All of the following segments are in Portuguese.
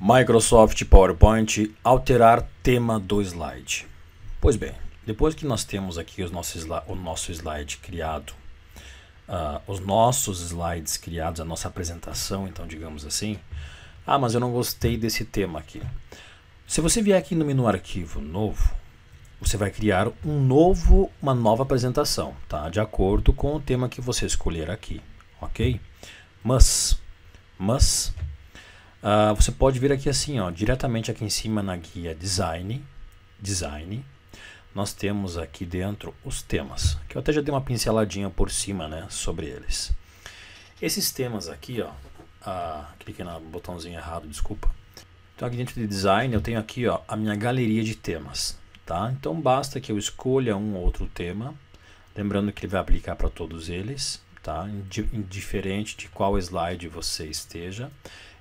Microsoft PowerPoint alterar tema do slide. Pois bem, depois que nós temos aqui os nossos, o nosso slide criado, uh, os nossos slides criados, a nossa apresentação, então digamos assim, ah, mas eu não gostei desse tema aqui. Se você vier aqui no menu arquivo novo, você vai criar um novo, uma nova apresentação, tá? De acordo com o tema que você escolher aqui, ok? Mas, mas Uh, você pode vir aqui assim, ó, diretamente aqui em cima na guia Design, Design. Nós temos aqui dentro os temas, que eu até já dei uma pinceladinha por cima, né, sobre eles. Esses temas aqui, ó, uh, ah, cliquei no botãozinho errado, desculpa. Então aqui dentro de Design eu tenho aqui, ó, a minha galeria de temas, tá? Então basta que eu escolha um ou outro tema, lembrando que ele vai aplicar para todos eles, tá? Indiferente de qual slide você esteja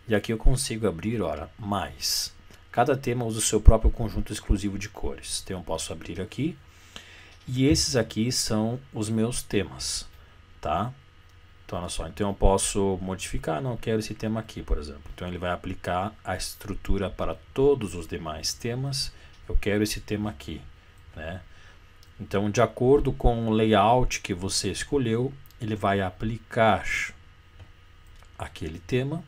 e aqui eu consigo abrir, ora, mais. Cada tema usa o seu próprio conjunto exclusivo de cores. Então eu posso abrir aqui. E esses aqui são os meus temas, tá? Então olha só, então eu posso modificar, não quero esse tema aqui, por exemplo. Então ele vai aplicar a estrutura para todos os demais temas. Eu quero esse tema aqui, né? Então, de acordo com o layout que você escolheu, ele vai aplicar aquele tema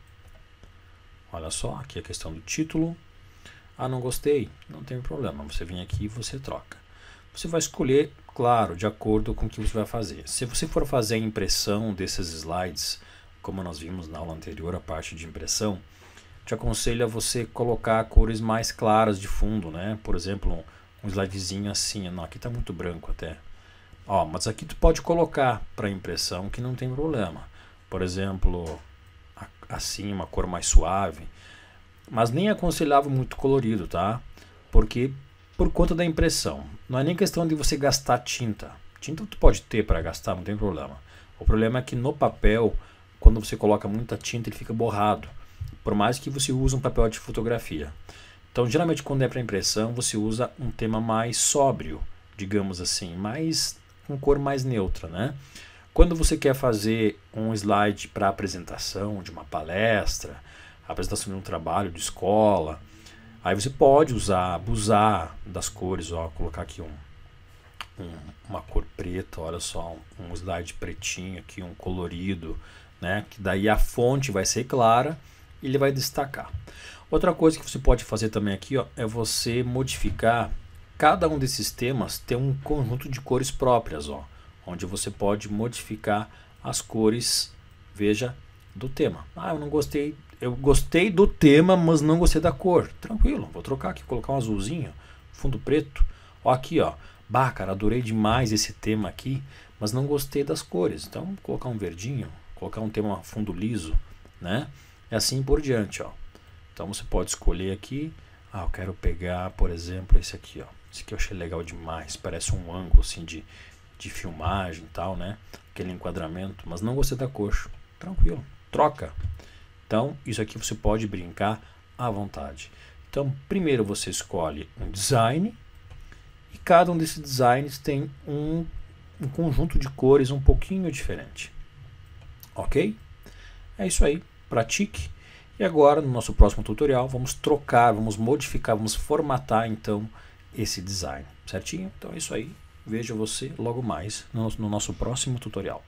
Olha só, aqui a questão do título. Ah, não gostei? Não tem problema, você vem aqui e você troca. Você vai escolher, claro, de acordo com o que você vai fazer. Se você for fazer a impressão desses slides, como nós vimos na aula anterior, a parte de impressão, te aconselho a você colocar cores mais claras de fundo, né? Por exemplo, um slidezinho assim, não, aqui está muito branco até. Ó, mas aqui tu pode colocar para impressão que não tem problema. Por exemplo, assim, uma cor mais suave. Mas nem aconselhava muito colorido, tá? Porque por conta da impressão. Não é nem questão de você gastar tinta. Tinta tu pode ter para gastar, não tem problema. O problema é que no papel, quando você coloca muita tinta, ele fica borrado. Por mais que você use um papel de fotografia. Então, geralmente quando é para impressão, você usa um tema mais sóbrio, digamos assim, mais com cor mais neutra, né? Quando você quer fazer um slide para apresentação de uma palestra, apresentação de um trabalho de escola, aí você pode usar, abusar das cores, ó, colocar aqui um, um, uma cor preta, olha só, um, slide pretinho aqui, um colorido, né? Que daí a fonte vai ser clara e ele vai destacar. Outra coisa que você pode fazer também aqui ó, é você modificar cada um desses temas ter um conjunto de cores próprias. Ó onde você pode modificar as cores, veja, do tema. Ah, eu não gostei, eu gostei do tema, mas não gostei da cor. Tranquilo, vou trocar aqui, colocar um azulzinho, fundo preto. Ó, aqui, ó. Bah, cara, adorei demais esse tema aqui, mas não gostei das cores. Então, vou colocar um verdinho, colocar um tema fundo liso, né? E assim por diante, ó. Então, você pode escolher aqui. Ah, eu quero pegar, por exemplo, esse aqui, ó. Esse aqui eu achei legal demais. Parece um ângulo, assim, de, de filmagem e tal, né? Aquele enquadramento, mas não gostei da coxa. Tranquilo, troca. Então, isso aqui você pode brincar à vontade. Então, primeiro você escolhe um design e cada um desses designs tem um, um conjunto de cores um pouquinho diferente. Ok? É isso aí, pratique. E agora, no nosso próximo tutorial, vamos trocar, vamos modificar, vamos formatar então esse design, certinho? Então é isso aí. Vejo você logo mais no nosso próximo tutorial.